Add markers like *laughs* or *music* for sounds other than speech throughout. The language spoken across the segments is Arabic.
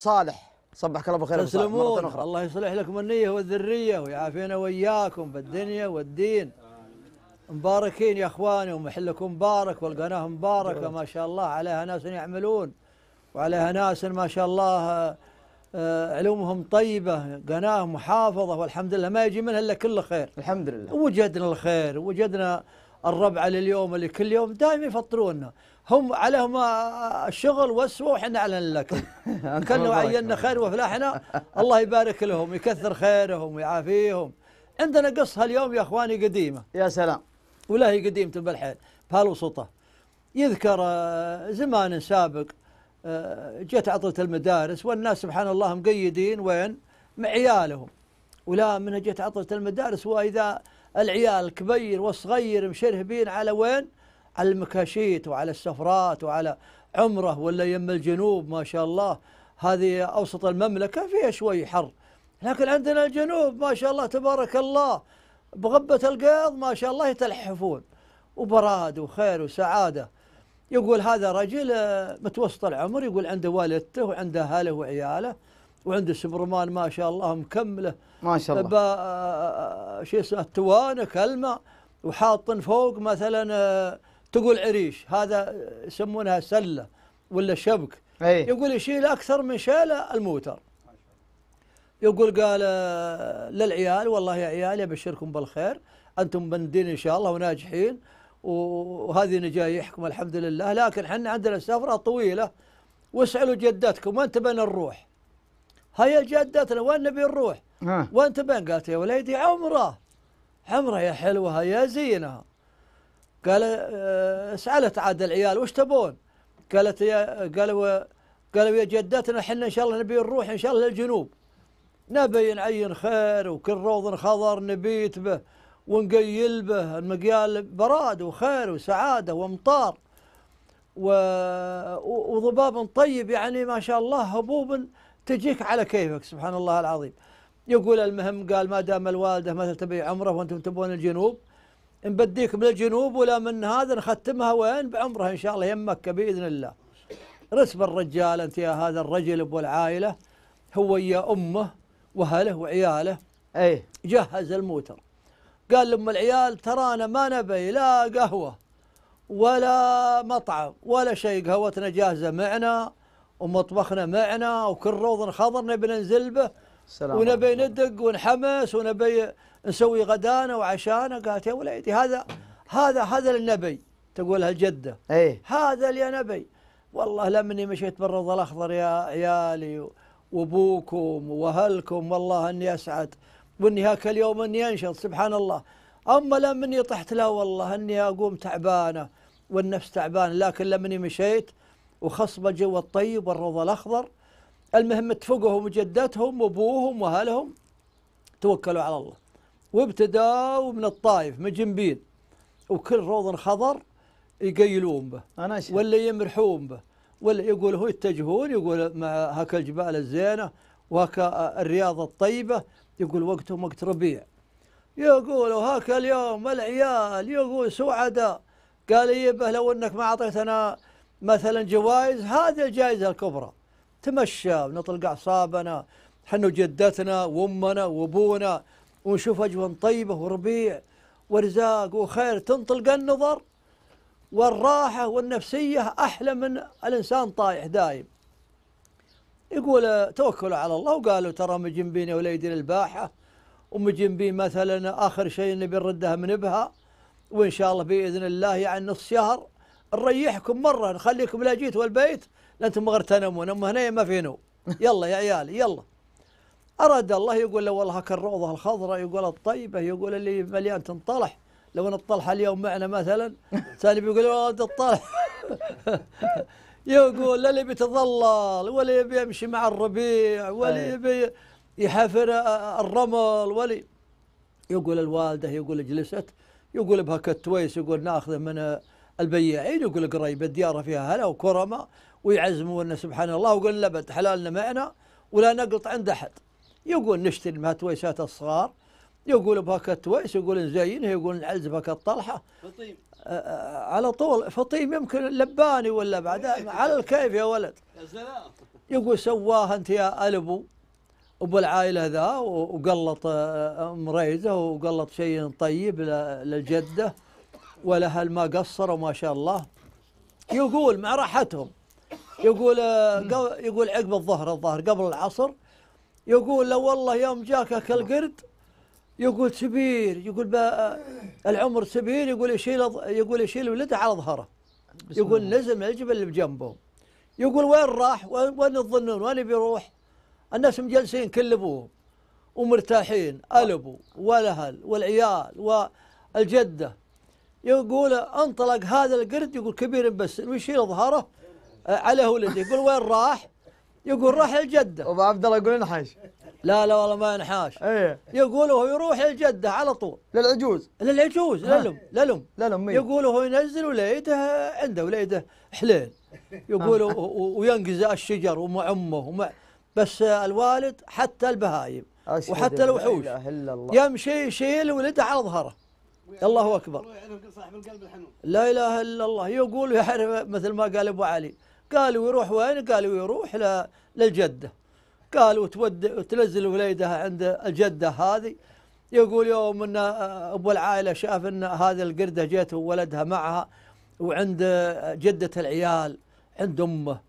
صالح صبحك الله بالخير تسلمون مرة أخرى. الله يصلح لكم النية والذرية ويعافينا وإياكم في الدنيا والدين مباركين يا اخواني ومحلكم مبارك والقناه مباركه ما شاء الله عليها ناس يعملون وعليها ناس ما شاء الله آه، علومهم طيبه قناه محافظه والحمد لله ما يجي منها الا كل خير الحمد لله وجدنا الخير وجدنا الربع لليوم اللي كل يوم دائما يفطرونا هم عليهم آه، آه، الشغل والسوء وحنا على لك *laughs* كنا وعينا خير وفلاحنا الله يبارك لهم يكثر خيرهم ويعافيهم عندنا قصه اليوم يا اخواني قديمه يا سلام ولا هي قديمه بالحيل بهالوسطه يذكر آه، زمان سابق جت عطله المدارس والناس سبحان الله مقيدين وين؟ مع عيالهم ولا من جت عطله المدارس واذا العيال الكبير والصغير مشرهبين على وين؟ على المكاشيت وعلى السفرات وعلى عمره ولا يم الجنوب ما شاء الله هذه أوسط المملكة فيها شوي حر لكن عندنا الجنوب ما شاء الله تبارك الله بغبة القيض ما شاء الله يتلحفون وبراد وخير وسعادة يقول هذا رجل آه، متوسط العمر يقول عنده والدته وعنده أهله وعياله وعنده سبرمان ما شاء الله مكمله ما شاء الله آه، آه، شو اسمه التوانك الماء وحاطن فوق مثلا آه، تقول عريش هذا يسمونها سله ولا شبك أي. يقول يشيل اكثر من شيله الموتر يقول قال للعيال والله يا عيال ابشركم بالخير انتم بندين ان شاء الله وناجحين وهذه نجايحكم الحمد لله لكن احنا عندنا سفره طويله واسالوا جدتكم وين تبين نروح؟ هيا جدتنا وين نبي نروح؟ وانت تبين؟ قالت يا وليدي عمره عمره يا حلوه يا زينه قال آه، سالت عاد العيال وش تبون؟ قالت يا قالوا قالوا يا جدتنا احنا ان شاء الله نبي نروح ان شاء الله للجنوب نبي نعين خير وكل روض خضر نبيت به ونقيل به المقيال براد وخير وسعاده وامطار و... وضباب طيب يعني ما شاء الله هبوب تجيك على كيفك سبحان الله العظيم يقول المهم قال ما دام الوالده مثل تبي عمره وانتم تبون الجنوب نبديك من الجنوب ولا من هذا نختمها وين بعمره ان شاء الله يم مكه باذن الله رسب الرجال انت يا هذا الرجل ابو العائله هو يا امه واهله وعياله اي جهز الموتر قال لام العيال ترانا ما نبي لا قهوه ولا مطعم ولا شيء قهوتنا جاهزه معنا ومطبخنا معنا وكل روض خضر نبي ننزل به ونبي ندق ونحمس ونبي نسوي غدانا وعشانا قالت يا وليدي هذا هذا هذا للنبي تقولها الجده ايه هذا يا نبي والله لمني مشيت بالروض الاخضر يا عيالي وابوكم واهلكم والله اني اسعد واني هاك اليوم اني انشط سبحان الله اما لمني طحت لا والله اني اقوم تعبانه والنفس تعبانه لكن لمني مشيت وخصبة الجو الطيب والروض الأخضر المهم تفقهم وجدتهم وأبوهم وأهلهم توكلوا على الله وابتداوا من الطائف من جنبين وكل روض خضر يقيلون به أناشي. آه، ولا يمرحون به ولا يقول هو يتجهون يقول مع هاك الجبال الزينة وهاك الرياض الطيبة يقول وقتهم وقت ربيع يقولوا هاك اليوم العيال يقول سعداء قال يبه لو انك ما اعطيتنا مثلا جوائز هذه الجائزة الكبرى تمشى ونطلق أعصابنا حنا وجدتنا وأمنا وأبونا ونشوف اجواء طيبة وربيع ورزاق وخير تنطلق النظر والراحة والنفسية أحلى من الإنسان طايح دايم يقول توكلوا على الله وقالوا ترى مجنبين وليدي الباحة ومجنبين مثلا آخر شيء نبي نردها من ابها وإن شاء الله بإذن الله يعني نص شهر نريحكم مرة نخليكم لا جيتوا البيت لا أنتم غير تنامون أما هنا ما في نوم يلا يا عيالي يلا أراد الله يقول له والله هاك الروضة الخضراء يقول الطيبة يقول اللي مليان تنطلح لو أن الطلحة اليوم معنا مثلا ثاني بيقول ولد الطلح *laughs* يقول اللي بيتظلل ولا يبي يمشي مع الربيع ولا يبي يحفر الرمل ولا يقول الوالدة يقول جلست يقول بهاك التويس يقول ناخذه من البياعين يقول لك قريب الديارة فيها هلا وكرماء ويعزمونا سبحان الله ويقول لبد حلالنا معنا ولا نقلط عند أحد يقول نشتري من تويسات الصغار يقول بهاك التويس يقول نزينها يقول نعز بهاك الطلحة فطيم على طول فطيم يمكن لباني ولا بعد على الكيف يا ولد يا سلام يقول سواها انت يا البو ابو العائله ذا وقلط مريزه وقلط شيء طيب للجده والأهل ما قصروا ما شاء الله يقول مع راحتهم يقول آه، يقول عقب الظهر الظهر قبل العصر يقول لو والله يوم جاك القرد يقول سبير يقول آه، العمر سبير يقول يشيل يقول يشيل ولده على ظهره يقول نزل من الجبل اللي بجنبه يقول وين راح وين الظنون وين بيروح الناس مجلسين كل ابوهم ومرتاحين الابو والاهل والعيال والجده يقول انطلق هذا القرد يقول كبير بس ويشيل ظهره آه، على ولده يقول وين راح؟ يقول راح الجده ابو عبد الله يقول انحاش لا لا والله ما انحاش ايه يقول هو يروح الجده على طول للعجوز للعجوز للم للم للم إيه. يقول هو ينزل وليده عنده وليده حليل يقول وينقز الشجر ومع امه ومع بس الوالد حتى البهايم وحتى الوحوش يمشي يشيل ولده على ظهره الله أكبر لا إله إلا الله يقول يعرف يعني مثل ما قال أبو علي قالوا يروح وين قالوا يروح للجدة قالوا تود تنزل وليدها عند الجدة هذه يقول يوم أن أبو العائلة شاف أن هذه القردة جت وولدها معها وعند جدة العيال عند أمه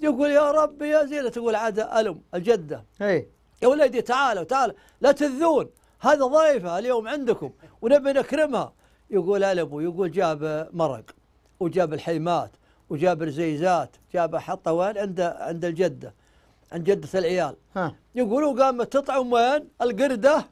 يقول يا ربي يا زينة تقول عاد ألم الجدة أي يا وليدي تعالوا تعالوا لا تذون هذا ضيفه اليوم عندكم ونبي نكرمها يقول هلا ابوي يقول جاب مرق وجاب الحيمات وجاب الزيزات جاب حطه وين عند عند الجده عند جده العيال ها. يقولوا قامت تطعم وين القرده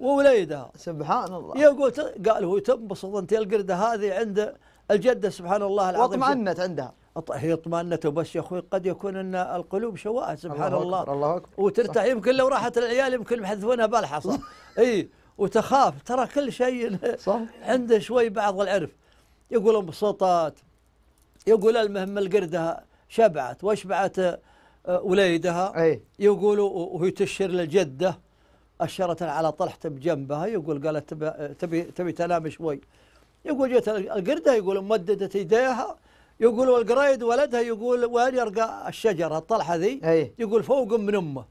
ووليدها سبحان الله يقول قال هو تنبسط انت القرده هذه عند الجده سبحان الله العظيم واطمأنت عندها هي اطمأنته بس يا أخوي قد يكون أن القلوب شوائة سبحان الله, الله, أكبر الله أكبر وترتاح يمكن لو راحت العيال يمكن بحذفونها بالحصى اي وتخاف ترى كل شيء صح عنده شوي بعض العرف يقول انبسطت يقول المهم القردة شبعت واشبعت وليدها أي. يقول وهي تشر للجدة أشرت على طلحة بجنبها يقول قالت تبي تبي تنام شوي يقول جت القردة يقول مددت يديها يقول والقرايد ولدها يقول وين يرقى الشجره الطلحه ذي أي. يقول فوق من امه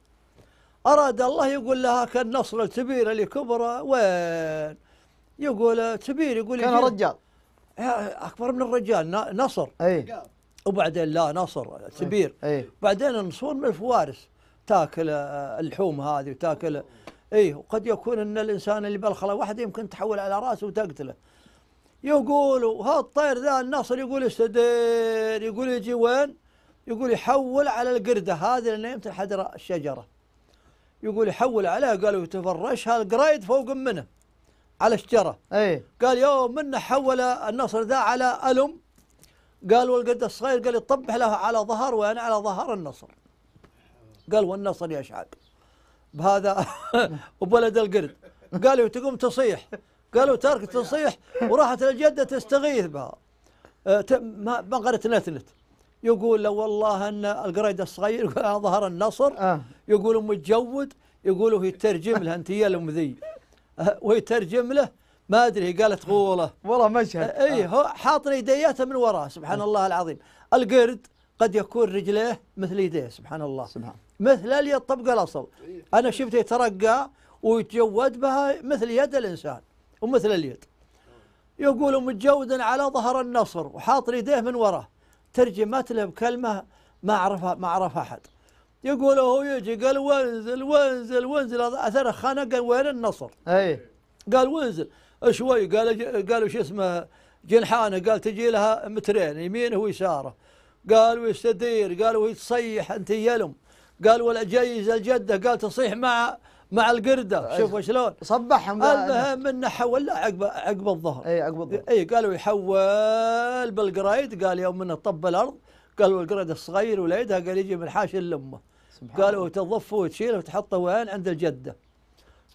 اراد الله يقول لها كان نصر الكبير اللي كبره وين يقول كبير يقول كان رجال اكبر من الرجال نصر اي وبعدين لا نصر كبير اي بعدين النصور من الفوارس تاكل آه، اللحوم هذه وتاكل اي وقد يكون ان الانسان اللي بالخله واحده يمكن تحول على راسه وتقتله يقولوا ها الطير ذا النصر يقول يستدير يقول يجي وين يقول يحول على القردة هذه اللي يمتن حدر الشجرة يقول يحول عليها قالوا يتفرشها القريد فوق منه على الشجرة أي. قال يوم منه حول النصر ذا على ألم قال والقرد الصغير قال يطبح له على ظهر وأنا على ظهر النصر قال والنصر يا شعب بهذا *laughs* وبولد القرد قالوا تقوم تصيح قالوا تركت تصيح وراحت الجدة تستغيث بها أه، ما قالت نثنت يقول لو والله ان القريد الصغير *laughs* ظهر النصر آه. يقول متجود يقولوا يترجم له انت يا الام ذي أه، ويترجم له ما ادري قالت غوله والله مشهد اي إيه، هو حاط يديته من وراه سبحان الله العظيم القرد قد يكون رجليه مثل يديه سبحان الله سبحان مثل اليد طبق الاصل انا شفته يترقى ويتجود بها مثل يد الانسان ومثل اليد يقول متجود على ظهر النصر وحاطر يديه من وراه ترجمت له بكلمة ما عرفها ما عرف أحد يقول هو يجي قال وانزل وانزل وانزل أثر خانة قال وين النصر؟ أي قال وانزل شوي قال قالوا شو اسمه جنحانه قال تجي لها مترين يمينه ويساره قال ويستدير قال ويتصيح انت يلم قال ولا جيز الجده قال تصيح مع مع القرده شوفوا شلون صبحهم المهم انه حول عقب عقب الظهر اي عقب الظهر اي قالوا يحول بالقرايد قال يوم انه طب الارض قالوا القرد الصغير وليدها قال يجي من حاش الامه قالوا تضفه وتشيله وتحطه وين عند الجده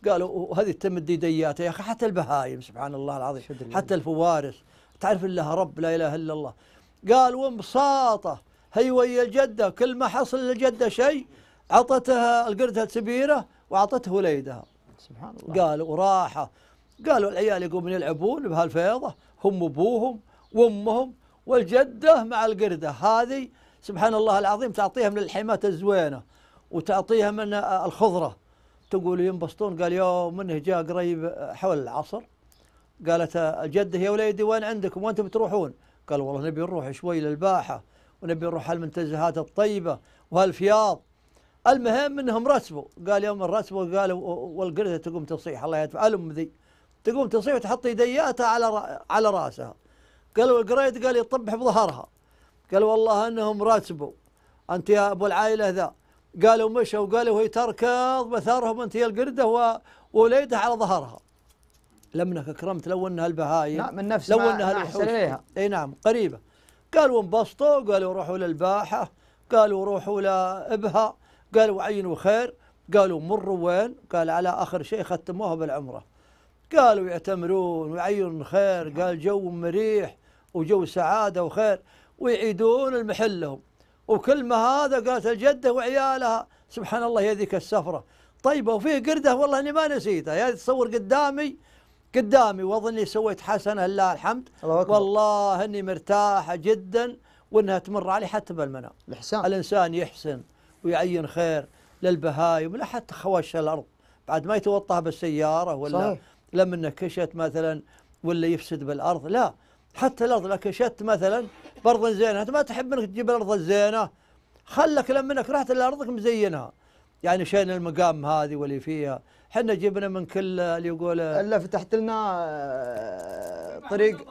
قالوا وهذه تمد يدياته يا اخي حتى البهايم سبحان الله العظيم حتى الفوارس تعرف ان لها رب لا اله الا الله قال ومبساطه هي ويا الجده كل ما حصل للجده شيء عطتها القردة سبيره واعطته وليدها سبحان الله قالوا وراحه قالوا العيال يقومون يلعبون بهالفيضه هم ابوهم وامهم والجده مع القرده هذه سبحان الله العظيم تعطيها من الحمات الزوينه وتعطيها من الخضره تقول ينبسطون قال يوم انه جاء قريب حول العصر قالت الجده يا وليدي وين عندكم وانتم تروحون؟ قال والله نبي نروح شوي للباحه ونبي نروح هالمنتزهات الطيبه وهالفياض المهم انهم رسبوا قال يوم رسبوا قال والقرده تقوم تصيح الله يدفع الام ذي تقوم تصيح وتحط يدياتها على على راسها قالوا القريد قال يطبح بظهرها قال والله انهم رسبوا انت يا ابو العائله ذا قالوا مشوا قالوا هي تركض مثارهم انت يا القرده ووليدها على ظهرها لم انك اكرمت لو انها البهايم نعم من نفس لو انها الوحوش اي نعم قريبه قالوا انبسطوا قالوا روحوا للباحه قالوا روحوا لابها قالوا عينوا خير قالوا مروا وين قال على آخر شيء ختموها بالعمرة قالوا يعتمرون ويعينون خير قال جو مريح وجو سعادة وخير ويعيدون المحلهم ما هذا قالت الجدة وعيالها سبحان الله يا ذيك السفرة طيبة وفيه قردة والله أني ما نسيتها يا يعني تصور قدامي قدامي واظني سويت حسنه لله الحمد الله أكبر. والله اني مرتاحه جدا وانها تمر علي حتى بالمنام الاحسان الانسان يحسن ويعين خير للبهايم ولا حتى خواش الارض بعد ما يتوطها بالسياره ولا صحيح. لما انه كشت مثلا ولا يفسد بالارض لا حتى الارض لو كشت مثلا بارض زينه انت ما تحب انك تجيب الارض الزينه خلك لما انك رحت لارضك مزينها يعني شين المقام هذه واللي فيها احنا جبنا من كل اللي يقول الا فتحت لنا آه، طريق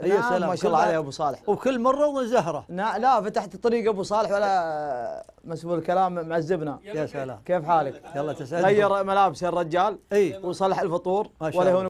هي نعم، سلام ما شاء الله عليه ابو صالح وكل مره زهره نعم، لا فتحت الطريق ابو صالح ولا مسؤول الكلام معذبنا يا سلام كيف حالك؟ يلا تسلم غير ملابس الرجال اي وصلح الفطور ما شاء الله